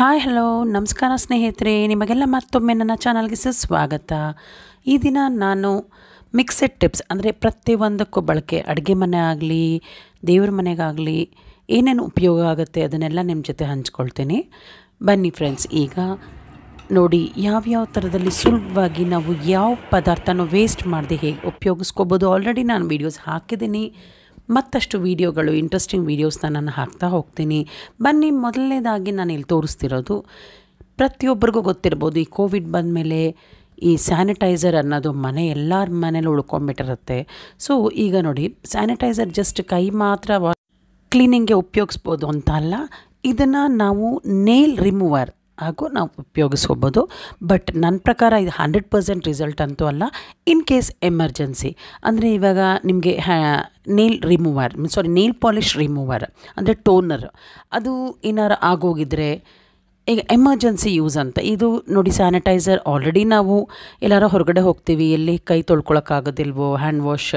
hi hello ನಮಸ್ಕಾರ ಸ್ನೇಹಿತರೆ ನಿಮಗೆಲ್ಲ ಮತ್ತೊಮ್ಮೆ ನನ್ನ ಚಾನಲ್ಗೆ ಸುಸ್ವಾಗತ ಈ ದಿನ ನಾನು ಮಿಕ್ಸೆಡ್ ಟಿಪ್ಸ್ ಅಂದರೆ ಪ್ರತಿಯೊಂದಕ್ಕೂ ಬಳಕೆ ಅಡುಗೆ ಮನೆ ಆಗಲಿ ದೇವ್ರ ಮನೆಗಾಗಲಿ ಏನೇನು ಉಪಯೋಗ ಆಗುತ್ತೆ ಅದನ್ನೆಲ್ಲ ನಿಮ್ಮ ಜೊತೆ ಹಂಚ್ಕೊಳ್ತೀನಿ ಬನ್ನಿ ಫ್ರೆಂಡ್ಸ್ ಈಗ ನೋಡಿ ಯಾವ್ಯಾವ ಥರದಲ್ಲಿ ಸುಲಭವಾಗಿ ನಾವು ಯಾವ ಪದಾರ್ಥನೂ ವೇಸ್ಟ್ ಮಾಡದೆ ಹೇಗೆ ಉಪಯೋಗಿಸ್ಕೋಬೋದು ಆಲ್ರೆಡಿ ನಾನು ವೀಡಿಯೋಸ್ ಹಾಕಿದ್ದೀನಿ ಮತ್ತಷ್ಟು ವೀಡಿಯೋಗಳು ಇಂಟ್ರೆಸ್ಟಿಂಗ್ ವೀಡಿಯೋಸ್ನ ನಾನು ಹಾಕ್ತಾ ಹೋಗ್ತೀನಿ ಬನ್ನಿ ಮೊದಲನೇದಾಗಿ ನಾನು ಇಲ್ಲಿ ತೋರಿಸ್ತಿರೋದು ಪ್ರತಿಯೊಬ್ಬರಿಗೂ ಗೊತ್ತಿರ್ಬೋದು ಈ ಕೋವಿಡ್ ಬಂದಮೇಲೆ ಈ ಸ್ಯಾನಿಟೈಸರ್ ಅನ್ನೋದು ಮನೆ ಎಲ್ಲರ ಮನೇಲಿ ಉಳ್ಕೊಂಬಿಟ್ಟಿರುತ್ತೆ ಸೊ ಈಗ ನೋಡಿ ಸ್ಯಾನಿಟೈಸರ್ ಜಸ್ಟ್ ಕೈ ಮಾತ್ರ ಕ್ಲೀನಿಂಗ್ಗೆ ಉಪಯೋಗಿಸ್ಬೋದು ಅಂತ ಅಲ್ಲ ಇದನ್ನು ನಾವು ನೇಲ್ ರಿಮೂವರ್ ಹಾಗೂ ನಾವು ಉಪಯೋಗಿಸ್ಕೋಬೋದು ಬಟ್ ನನ್ನ ಪ್ರಕಾರ ಇದು ಹಂಡ್ರೆಡ್ ಪರ್ಸೆಂಟ್ ರಿಸಲ್ಟ್ ಅಂತೂ ಅಲ್ಲ ಇನ್ ಕೇಸ್ ಎಮರ್ಜೆನ್ಸಿ ಅಂದರೆ ಇವಾಗ ನಿಮಗೆ nail remover sorry nail polish remover ಅಂದರೆ ಟೋನರ್ ಅದು ಏನಾರು ಆಗೋಗಿದ್ರೆ ಈಗ ಎಮರ್ಜೆನ್ಸಿ ಯೂಸ್ ಅಂತ ಇದು ನೋಡಿ ಸ್ಯಾನಿಟೈಸರ್ ಆಲ್ರೆಡಿ ನಾವು ಎಲ್ಲಾರ ಹೊರಗಡೆ ಹೋಗ್ತೀವಿ ಎಲ್ಲಿ ಕೈ ತೊಳ್ಕೊಳಕ್ಕಾಗೋದಿಲ್ವೋ ಹ್ಯಾಂಡ್ ವಾಶ್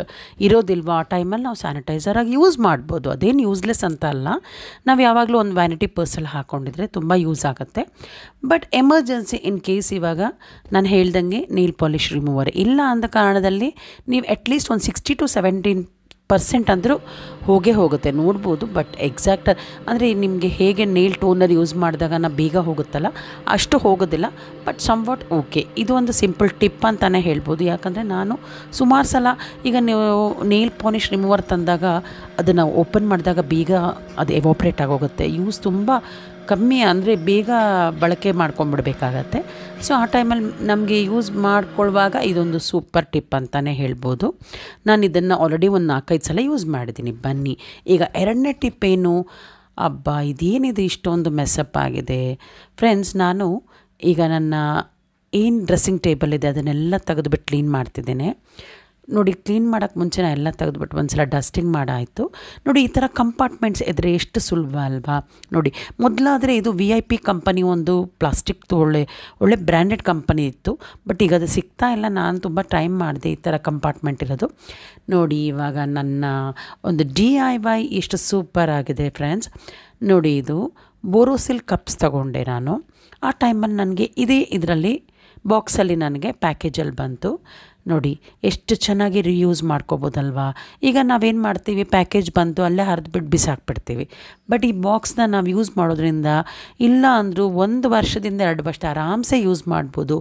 ಇರೋದಿಲ್ವೋ ಆ ಟೈಮಲ್ಲಿ ನಾವು ಸ್ಯಾನಿಟೈಸರ್ ಆಗಿ ಯೂಸ್ ಮಾಡ್ಬೋದು ಅದೇನು ಯೂಸ್ಲೆಸ್ ಅಂತ ಅಲ್ಲ ನಾವು ಯಾವಾಗಲೂ ಒಂದು ವ್ಯಾನಿಟಿ ಪರ್ಸಲ್ಲಿ ಹಾಕ್ಕೊಂಡಿದ್ರೆ ತುಂಬ ಯೂಸ್ ಆಗುತ್ತೆ ಬಟ್ ಎಮರ್ಜೆನ್ಸಿ ಇನ್ ಕೇಸ್ ಇವಾಗ ನಾನು ಹೇಳ್ದಂಗೆ ನೀಲ್ ಪಾಲಿಶ್ ರಿಮೂವರ್ ಇಲ್ಲ ಅಂದ ಕಾರಣದಲ್ಲಿ ನೀವು ಅಟ್ಲೀಸ್ಟ್ ಒಂದು ಸಿಕ್ಸ್ಟಿ ಟು ಸೆವೆಂಟೀನ್ ಪರ್ಸೆಂಟ್ ಅಂದರೂ ಹೋಗೇ ಹೋಗುತ್ತೆ ನೋಡ್ಬೋದು ಬಟ್ ಎಕ್ಸಾಕ್ಟ್ ಅಂದರೆ ನಿಮಗೆ ಹೇಗೆ ನೇಲ್ ಟೋನರ್ ಯೂಸ್ ಮಾಡಿದಾಗ ನಾ ಬೇಗ ಹೋಗುತ್ತಲ್ಲ ಅಷ್ಟು ಹೋಗೋದಿಲ್ಲ ಬಟ್ ಸಮ್ ವಾಟ್ ಓಕೆ ಇದು ಒಂದು ಸಿಂಪಲ್ ಟಿಪ್ ಅಂತಲೇ ಹೇಳ್ಬೋದು ಯಾಕಂದರೆ ನಾನು ಸುಮಾರು ಸಲ ಈಗ ನೀವು ನೇಲ್ ಪಾಲಿಷ್ ರಿಮೂವರ್ ತಂದಾಗ ಅದನ್ನು ಓಪನ್ ಮಾಡಿದಾಗ ಬೀಗ ಅದು ಎವಾಪ್ರೇಟ್ ಆಗೋಗುತ್ತೆ ಯೂಸ್ ತುಂಬ ಕಮ್ಮಿ ಅಂದರೆ ಬೇಗ ಬಳಕೆ ಮಾಡ್ಕೊಂಬಿಡ್ಬೇಕಾಗತ್ತೆ ಸೊ ಆ ಟೈಮಲ್ಲಿ ನಮಗೆ ಯೂಸ್ ಮಾಡ್ಕೊಳ್ಳುವಾಗ ಇದೊಂದು ಸೂಪರ್ ಟಿಪ್ ಅಂತಲೇ ಹೇಳ್ಬೋದು ನಾನು ಇದನ್ನು ಆಲ್ರೆಡಿ ಒಂದು ನಾಲ್ಕೈದು ಸಲ ಯೂಸ್ ಮಾಡಿದ್ದೀನಿ ಬನ್ನಿ ಈಗ ಎರಡನೇ ಟಿಪ್ ಏನು ಅಬ್ಬ ಇದೇನಿದೆ ಇಷ್ಟೊಂದು ಮೆಸಪ್ ಆಗಿದೆ ಫ್ರೆಂಡ್ಸ್ ನಾನು ಈಗ ನನ್ನ ಏನು ಡ್ರೆಸ್ಸಿಂಗ್ ಟೇಬಲ್ ಇದೆ ಅದನ್ನೆಲ್ಲ ತೆಗೆದುಬಿಟ್ಟು ಕ್ಲೀನ್ ಮಾಡ್ತಿದ್ದೇನೆ ನೋಡಿ ಕ್ಲೀನ್ ಮಾಡೋಕ್ಕೆ ಮುಂಚೆ ನಾನು ಎಲ್ಲ ತೆಗೆದುಬಿಟ್ಟು ಒಂದು ಸಲ ಡಸ್ಟಿಂಗ್ ಮಾಡಾಯಿತು ನೋಡಿ ಈ ಥರ ಕಂಪಾರ್ಟ್ಮೆಂಟ್ಸ್ ಎದ್ರೆ ಎಷ್ಟು ಸುಲಭ ಅಲ್ವಾ ನೋಡಿ ಮೊದಲಾದರೆ ಇದು ವಿ ಐ ಪಿ ಕಂಪನಿ ಒಂದು ಪ್ಲಾಸ್ಟಿಕ್ದು ಒಳ್ಳೆ ಒಳ್ಳೆ ಬ್ರ್ಯಾಂಡೆಡ್ ಕಂಪನಿ ಇತ್ತು ಬಟ್ ಈಗ ಅದು ಸಿಗ್ತಾ ಇಲ್ಲ ನಾನು ತುಂಬ ಟೈಮ್ ಮಾಡಿದೆ ಈ ಥರ ಕಂಪಾರ್ಟ್ಮೆಂಟ್ ಇರೋದು ನೋಡಿ ಇವಾಗ ನನ್ನ ಒಂದು ಡಿ ಐ ವೈ ಎಷ್ಟು ಸೂಪರ್ ಆಗಿದೆ ಫ್ರೆಂಡ್ಸ್ ನೋಡಿ ಇದು ಬೋರೋಸಿಲ್ ಕಪ್ಸ್ ತಗೊಂಡೆ ನಾನು ಆ ಟೈಮಲ್ಲಿ ನನಗೆ ಇದೇ ಇದರಲ್ಲಿ ಬಾಕ್ಸಲ್ಲಿ ನನಗೆ ಪ್ಯಾಕೇಜಲ್ಲಿ ಬಂತು ನೋಡಿ ಎಷ್ಟು ಚೆನ್ನಾಗಿ ರಿಯೂಸ್ ಮಾಡ್ಕೋಬೋದಲ್ವಾ ಈಗ ನಾವೇನು ಮಾಡ್ತೀವಿ ಪ್ಯಾಕೇಜ್ ಬಂತು ಅಲ್ಲೇ ಹರಿದ್ಬಿಟ್ಟು ಬಿಸಾಕ್ಬಿಡ್ತೀವಿ ಬಟ್ ಈ ಬಾಕ್ಸ್ನ ನಾವು ಯೂಸ್ ಮಾಡೋದ್ರಿಂದ ಇಲ್ಲ ಅಂದರೂ ಒಂದು ವರ್ಷದಿಂದ ಎರಡು ವರ್ಷ ಆರಾಮ್ಸೆ ಯೂಸ್ ಮಾಡ್ಬೋದು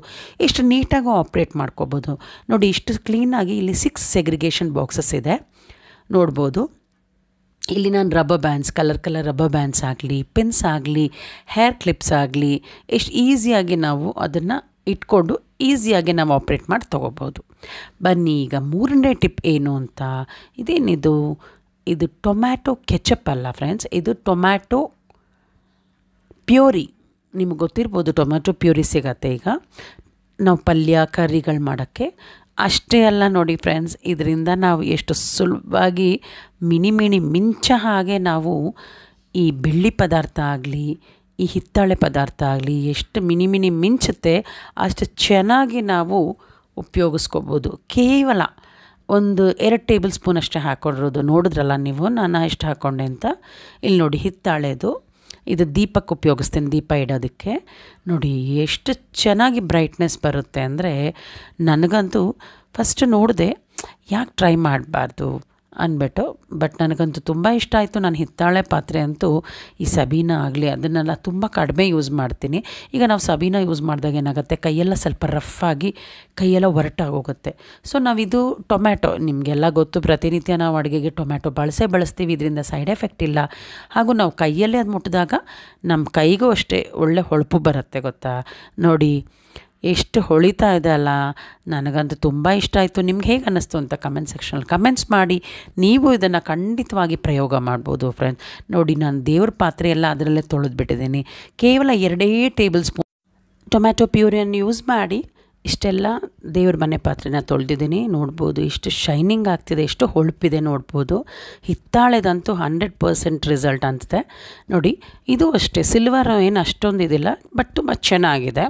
ಎಷ್ಟು ನೀಟಾಗೂ ಆಪ್ರೇಟ್ ಮಾಡ್ಕೋಬೋದು ನೋಡಿ ಇಷ್ಟು ಕ್ಲೀನಾಗಿ ಇಲ್ಲಿ ಸಿಕ್ಸ್ ಸೆಗ್ರಿಗೇಷನ್ ಬಾಕ್ಸಸ್ ಇದೆ ನೋಡ್ಬೋದು ಇಲ್ಲಿ ನಾನು rubber bands colour colour rubber bands ಆಗಲಿ ಪಿನ್ಸ್ ಆಗಲಿ ಹೇರ್ ಕ್ಲಿಪ್ಸ್ ಆಗಲಿ ಎಷ್ಟು ಈಸಿಯಾಗಿ ನಾವು ಅದನ್ನು ಇಟ್ಕೊಂಡು ಈಸಿಯಾಗಿ ನಾವು ಆಪ್ರೇಟ್ ಮಾಡಿ ತೊಗೋಬೋದು ಬನ್ನಿ ಈಗ ಮೂರನೇ ಟಿಪ್ ಏನು ಅಂತ ಇದೇನಿದು ಇದು ಟೊಮ್ಯಾಟೊ ಕೆಚಪ್ ಅಲ್ಲ ಫ್ರೆಂಡ್ಸ್ ಇದು ಟೊಮ್ಯಾಟೊ ಪ್ಯೂರಿ ನಿಮ್ಗೆ ಗೊತ್ತಿರ್ಬೋದು ಟೊಮ್ಯಾಟೊ ಪ್ಯೂರಿ ಸಿಗತ್ತೆ ಈಗ ನಾವು ಪಲ್ಯ ಕರಿಗಳು ಮಾಡೋಕ್ಕೆ ಅಷ್ಟೇ ಅಲ್ಲ ನೋಡಿ ಫ್ರೆಂಡ್ಸ್ ಇದರಿಂದ ನಾವು ಎಷ್ಟು ಸುಲಭವಾಗಿ ಮಿಣಿ ಮಿಣಿ ಮಿಂಚ ಹಾಗೆ ನಾವು ಈ ಬೆಳ್ಳಿ ಪದಾರ್ಥ ಆಗಲಿ ಈ ಹಿತ್ತಾಳೆ ಪದಾರ್ಥ ಆಗಲಿ ಎಷ್ಟು ಮಿನಿ ಮಿನಿ ಮಿಂಚುತ್ತೆ ಅಷ್ಟು ಚೆನ್ನಾಗಿ ನಾವು ಉಪಯೋಗಿಸ್ಕೋಬೋದು ಕೇವಲ ಒಂದು ಎರಡು ಟೇಬಲ್ ಸ್ಪೂನ್ ಅಷ್ಟೇ ಹಾಕೊಂಡಿರೋದು ನೋಡಿದ್ರಲ್ಲ ನೀವು ನಾನು ಎಷ್ಟು ಹಾಕ್ಕೊಂಡೆ ಅಂತ ಇಲ್ಲಿ ನೋಡಿ ಹಿತ್ತಾಳೆದು ಇದು ದೀಪಕ್ಕೆ ಉಪಯೋಗಿಸ್ತೀನಿ ದೀಪ ಇಡೋದಕ್ಕೆ ನೋಡಿ ಎಷ್ಟು ಚೆನ್ನಾಗಿ ಬ್ರೈಟ್ನೆಸ್ ಬರುತ್ತೆ ಅಂದರೆ ನನಗಂತೂ ಫಸ್ಟ್ ನೋಡಿದೆ ಯಾಕೆ ಟ್ರೈ ಮಾಡಬಾರ್ದು ಅಂದ್ಬಿಟ್ಟು ಬಟ್ ನನಗಂತೂ ತುಂಬ ಇಷ್ಟ ಆಯಿತು ನಾನು ಹಿತ್ತಾಳೆ ಪಾತ್ರೆ ಅಂತೂ ಈ ಸಬೀನ ಆಗಲಿ ಅದನ್ನೆಲ್ಲ ತುಂಬ ಕಡಿಮೆ ಯೂಸ್ ಮಾಡ್ತೀನಿ ಈಗ ನಾವು ಸಬೀನ ಯೂಸ್ ಮಾಡಿದಾಗ ಏನಾಗುತ್ತೆ ಕೈಯೆಲ್ಲ ಸ್ವಲ್ಪ ರಫ್ ಆಗಿ ಕೈಯೆಲ್ಲ ಹೊರಟಾಗೋಗುತ್ತೆ ಸೊ ನಾವಿದು ಟೊಮ್ಯಾಟೊ ನಿಮಗೆಲ್ಲ ಗೊತ್ತು ಪ್ರತಿನಿತ್ಯ ನಾವು ಅಡುಗೆಗೆ ಟೊಮ್ಯಾಟೊ ಬಳಸೇ ಬಳಸ್ತೀವಿ ಇದರಿಂದ ಸೈಡ್ ಎಫೆಕ್ಟ್ ಇಲ್ಲ ಹಾಗೂ ನಾವು ಕೈಯಲ್ಲೇ ಅದು ಮುಟ್ಟಿದಾಗ ನಮ್ಮ ಕೈಗೂ ಅಷ್ಟೇ ಒಳ್ಳೆ ಹೊಳಪು ಬರುತ್ತೆ ಗೊತ್ತಾ ನೋಡಿ ಎಷ್ಟು ಹೊಳಿತಾ ಇದೆ ಅಲ್ಲ ನನಗಂತೂ ತುಂಬ ಇಷ್ಟ ಆಯಿತು ನಿಮ್ಗೆ ಹೇಗೆ ಅನ್ನಿಸ್ತು ಅಂತ ಕಮೆಂಟ್ ಸೆಕ್ಷನಲ್ಲಿ ಕಮೆಂಟ್ಸ್ ಮಾಡಿ ನೀವು ಇದನ್ನು ಖಂಡಿತವಾಗಿ ಪ್ರಯೋಗ ಮಾಡ್ಬೋದು ಫ್ರೆಂಡ್ಸ್ ನೋಡಿ ನಾನು ದೇವ್ರ ಪಾತ್ರೆ ಎಲ್ಲ ಅದರಲ್ಲೇ ಬಿಟ್ಟಿದ್ದೀನಿ ಕೇವಲ ಎರಡೇ ಟೇಬಲ್ ಸ್ಪೂನ್ ಟೊಮ್ಯಾಟೊ ಪ್ಯೂರಿಯನ್ನು ಯೂಸ್ ಮಾಡಿ ಇಷ್ಟೆಲ್ಲ ದೇವ್ರ ಮನೆ ಪಾತ್ರೆನ ತೊಳೆದಿದ್ದೀನಿ ನೋಡ್ಬೋದು ಇಷ್ಟು ಶೈನಿಂಗ್ ಆಗ್ತಿದೆ ಎಷ್ಟು ಹೊಳಪಿದೆ ನೋಡ್ಬೋದು ಹಿತ್ತಾಳೆದಂತೂ ಹಂಡ್ರೆಡ್ ಪರ್ಸೆಂಟ್ ರಿಸಲ್ಟ್ ಅಂತಿದೆ ನೋಡಿ ಇದು ಅಷ್ಟೇ ಸಿಲ್ವರ್ ಏನು ಅಷ್ಟೊಂದು ಇದಿಲ್ಲ ಬಟ್ ತುಂಬ ಚೆನ್ನಾಗಿದೆ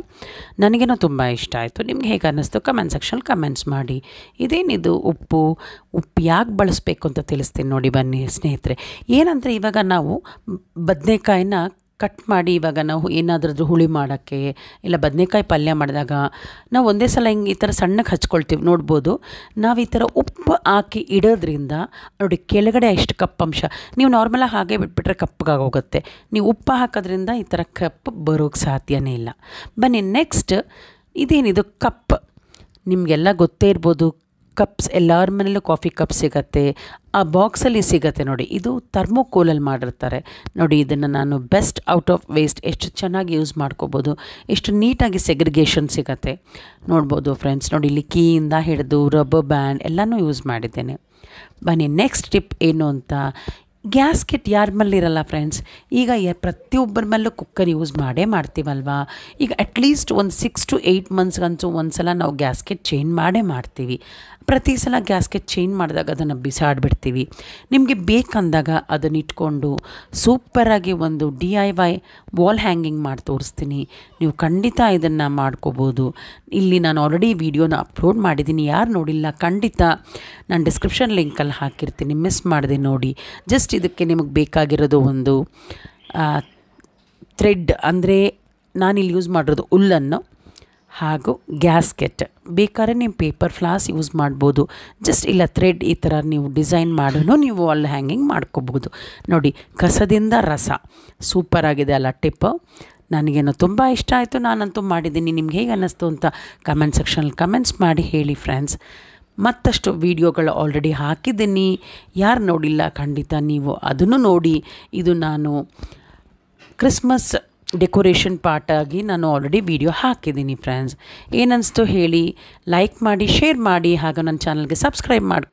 ನನಗೇನೋ ತುಂಬ ಇಷ್ಟ ಆಯಿತು ನಿಮ್ಗೆ ಹೇಗೆ ಅನ್ನಿಸ್ತು ಕಮೆಂಟ್ ಸೆಕ್ಷನ್ ಕಮೆಂಟ್ಸ್ ಮಾಡಿ ಇದೇನಿದು ಉಪ್ಪು ಉಪ್ಪು ಯಾಕೆ ಬಳಸಬೇಕು ಅಂತ ತಿಳಿಸ್ತೀನಿ ನೋಡಿ ಬನ್ನಿ ಸ್ನೇಹಿತರೆ ಏನಂದರೆ ಇವಾಗ ನಾವು ಬದನೆಕಾಯಿನ ಕಟ್ ಮಾಡಿ ಇವಾಗ ನಾವು ಏನಾದರೂ ಹುಳಿ ಮಾಡೋಕ್ಕೆ ಇಲ್ಲ ಬದನೆಕಾಯಿ ಪಲ್ಯ ಮಾಡಿದಾಗ ನಾವು ಒಂದೇ ಸಲ ಹಿಂಗೆ ಈ ಥರ ಸಣ್ಣಗೆ ಹಚ್ಕೊಳ್ತೀವಿ ನೋಡ್ಬೋದು ನಾವು ಈ ಥರ ಉಪ್ಪು ಹಾಕಿ ಇಡೋದ್ರಿಂದ ನೋಡಿ ಕೆಳಗಡೆ ಎಷ್ಟು ಕಪ್ಪಂಶ ನೀವು ನಾರ್ಮಲಾಗಿ ಹಾಗೆ ಬಿಟ್ಬಿಟ್ರೆ ಕಪ್ಪಗಾಗಿ ಹೋಗುತ್ತೆ ನೀವು ಉಪ್ಪು ಹಾಕೋದ್ರಿಂದ ಈ ಥರ ಕಪ್ಪು ಬರೋಕ್ಕೆ ಸಾಧ್ಯನೇ ಇಲ್ಲ ಬನ್ನಿ ನೆಕ್ಸ್ಟ್ ಇದೇನಿದು ಕಪ್ ನಿಮಗೆಲ್ಲ ಗೊತ್ತೇ ಇರ್ಬೋದು ಕಪ್ಸ್ ಎಲ್ಲರ ಮನೇಲೂ ಕಾಫಿ ಕಪ್ ಸಿಗತ್ತೆ ಆ ಬಾಕ್ಸಲ್ಲಿ ಸಿಗತ್ತೆ ನೋಡಿ ಇದು ಥರ್ಮೋಕೋಲಲ್ಲಿ ಮಾಡಿರ್ತಾರೆ ನೋಡಿ ಇದನ್ನು ನಾನು ಬೆಸ್ಟ್ ಔಟ್ ಆಫ್ ವೇಸ್ಟ್ ಎಷ್ಟು ಚೆನ್ನಾಗಿ ಯೂಸ್ ಮಾಡ್ಕೋಬೋದು ಎಷ್ಟು ನೀಟಾಗಿ ಸೆಗ್ರಿಗೇಷನ್ ಸಿಗತ್ತೆ ನೋಡ್ಬೋದು ಫ್ರೆಂಡ್ಸ್ ನೋಡಿ ಇಲ್ಲಿ ಕೀಯಿಂದ ಹಿಡಿದು ರಬ್ಬರ್ ಬ್ಯಾಂಡ್ ಎಲ್ಲನೂ ಯೂಸ್ ಮಾಡಿದ್ದೇನೆ ಬನ್ನಿ ನೆಕ್ಸ್ಟ್ ಟಿಪ್ ಏನು ಅಂತ ಗ್ಯಾಸ್ಕೆಟ್ ಯಾರ ಮೇಲಿರಲ್ಲ ಫ್ರೆಂಡ್ಸ್ ಈಗ ಪ್ರತಿಯೊಬ್ಬರ ಮೇಲೂ ಕುಕ್ಕರ್ ಯೂಸ್ ಮಾಡೇ ಮಾಡ್ತೀವಲ್ವಾ ಈಗ ಅಟ್ಲೀಸ್ಟ್ ಒಂದು ಸಿಕ್ಸ್ ಟು ಏಯ್ಟ್ ಮಂತ್ಸ್ಗಂತೂ ಒಂದು ಸಲ ನಾವು ಗ್ಯಾಸ್ಕೆಟ್ ಚೇಂಜ್ ಮಾಡೇ ಮಾಡ್ತೀವಿ ಪ್ರತಿ ಸಲ ಗ್ಯಾಸ್ಗೆ ಚೇಂಜ್ ಮಾಡಿದಾಗ ಅದನ್ನು ಬಿಸಾಡ್ಬಿಡ್ತೀವಿ ನಿಮಗೆ ಬೇಕಂದಾಗ ಅದನ್ನು ಇಟ್ಕೊಂಡು ಸೂಪರಾಗಿ ಒಂದು D I Y wall hanging ಮಾಡಿ ತೋರಿಸ್ತೀನಿ ನೀವು ಖಂಡಿತ ಇದನ್ನು ಮಾಡ್ಕೋಬೋದು ಇಲ್ಲಿ ನಾನು ಆಲ್ರೆಡಿ ವಿಡಿಯೋನ ಅಪ್ಲೋಡ್ ಮಾಡಿದ್ದೀನಿ ಯಾರು ನೋಡಿಲ್ಲ ಖಂಡಿತ ನಾನು ಡಿಸ್ಕ್ರಿಪ್ಷನ್ ಲಿಂಕಲ್ಲಿ ಹಾಕಿರ್ತೀನಿ ಮಿಸ್ ಮಾಡಿದೆ ನೋಡಿ ಜಸ್ಟ್ ಇದಕ್ಕೆ ನಿಮಗೆ ಬೇಕಾಗಿರೋದು ಒಂದು ಥ್ರೆಡ್ ಅಂದರೆ ನಾನಿಲ್ಲಿ ಯೂಸ್ ಮಾಡಿರೋದು ಹುಲ್ಲನ್ನು ಹಾಗೂ ಗ್ಯಾಸ್ಕೆಟ್ ಬೇಕಾದ್ರೆ ನೀವು ಪೇಪರ್ ಫ್ಲಾಸ್ ಯೂಸ್ ಮಾಡ್ಬೋದು ಜಸ್ಟ್ ಇಲ್ಲ ಥ್ರೆಡ್ ಈ ಥರ ನೀವು ಡಿಸೈನ್ ಮಾಡೋನು ನೀವು ಅಲ್ಲಿ ಹ್ಯಾಂಗಿಂಗ್ ಮಾಡ್ಕೋಬೋದು ನೋಡಿ ಕಸದಿಂದ ರಸ ಸೂಪರ್ ಆಗಿದೆ ಅಲ್ಲ ಟಿಪ್ ನನಗೇನೋ ತುಂಬ ಇಷ್ಟ ಆಯಿತು ನಾನಂತೂ ಮಾಡಿದ್ದೀನಿ ನಿಮ್ಗೆ ಹೇಗೆ ಅನ್ನಿಸ್ತು ಅಂತ ಕಮೆಂಟ್ ಸೆಕ್ಷನಲ್ಲಿ ಕಮೆಂಟ್ಸ್ ಮಾಡಿ ಹೇಳಿ ಫ್ರೆಂಡ್ಸ್ ಮತ್ತಷ್ಟು ವೀಡಿಯೋಗಳು ಆಲ್ರೆಡಿ ಹಾಕಿದ್ದೀನಿ ಯಾರು ನೋಡಿಲ್ಲ ಖಂಡಿತ ನೀವು ಅದನ್ನು ನೋಡಿ ಇದು ನಾನು ಕ್ರಿಸ್ಮಸ್ ಡೆಕೋರೇಷನ್ ಪಾರ್ಟಾಗಿ ನಾನು ಆಲ್ರೆಡಿ ವಿಡಿಯೋ ಹಾಕಿದ್ದೀನಿ ಫ್ರೆಂಡ್ಸ್ ಏನನ್ನಿಸ್ತು ಹೇಳಿ ಲೈಕ್ ಮಾಡಿ ಶೇರ್ ಮಾಡಿ ಹಾಗೂ ನನ್ನ ಚಾನಲ್ಗೆ ಸಬ್ಸ್ಕ್ರೈಬ್ ಮಾಡಿ